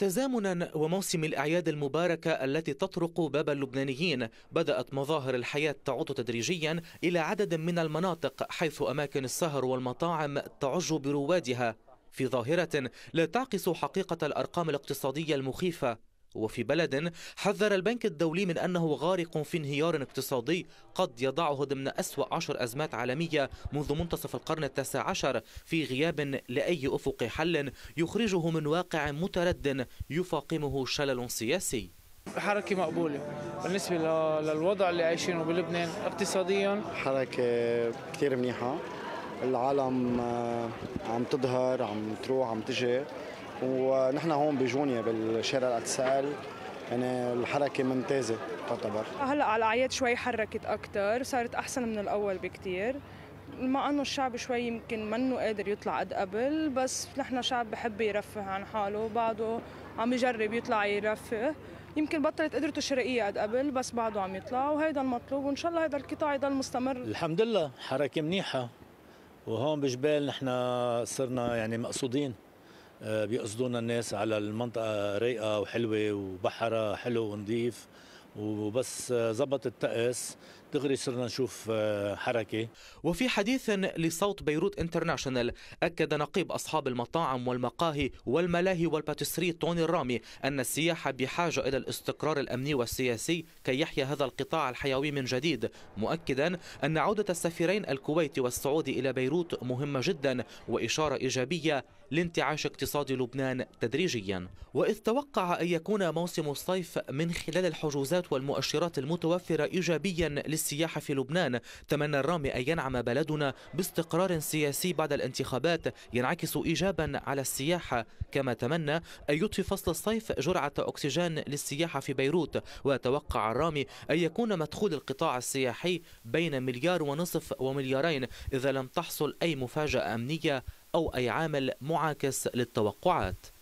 تزامنا وموسم الأعياد المباركة التي تطرق باب اللبنانيين بدأت مظاهر الحياة تعود تدريجيا إلى عدد من المناطق حيث أماكن السهر والمطاعم تعج بروادها في ظاهرة لا تعكس حقيقة الأرقام الاقتصادية المخيفة وفي بلد حذر البنك الدولي من أنه غارق في انهيار اقتصادي قد يضعه ضمن أسوأ عشر أزمات عالمية منذ منتصف القرن التاسع عشر في غياب لأي أفق حل يخرجه من واقع متردد يفاقمه شلل سياسي حركة مقبولة بالنسبة للوضع اللي عايشينه بلبنان اقتصاديا حركة كثير منيحة العالم آه، عم تظهر عم تروح عم تجي ونحن هون بجونيا بالشارع الاتسال يعني الحركة ممتازة تعتبر هلا على الأعياد شوي حركت أكثر صارت أحسن من الأول بكثير مع انه الشعب شوي يمكن منه قادر يطلع قد قبل بس نحن شعب بحب يرفه عن حاله بعده عم يجرب يطلع يرفه يمكن بطلت قدرته الشرائية قد قبل بس بعده عم يطلع وهيدا المطلوب وإن شاء الله هيدا القطاع يضل مستمر الحمد لله حركة منيحة وهون بجبال نحن صرنا يعني مقصودين آه، بيقصدونا الناس على المنطقه رايقه وحلوه وبحرها حلو ونظيف وبس زبط آه، التقس دغري صرنا نشوف آه، حركة وفي حديث لصوت بيروت انترناشونال أكد نقيب أصحاب المطاعم والمقاهي والملاهي والباتسري توني الرامي أن السياحة بحاجة إلى الاستقرار الأمني والسياسي كي يحيا هذا القطاع الحيوي من جديد مؤكدا أن عودة السفيرين الكويتي والسعودي إلى بيروت مهمة جدا وإشارة إيجابية لانتعاش اقتصاد لبنان تدريجيا وإذ توقع أن يكون موسم الصيف من خلال الحجوزات الإشارات والمؤشرات المتوفرة إيجابيا للسياحة في لبنان تمنى الرامي أن ينعم بلدنا باستقرار سياسي بعد الانتخابات ينعكس إيجابا على السياحة كما تمنى أن يطفي فصل الصيف جرعة أكسجين للسياحة في بيروت وتوقع الرامي أن يكون مدخول القطاع السياحي بين مليار ونصف ومليارين إذا لم تحصل أي مفاجأة أمنية أو أي عامل معاكس للتوقعات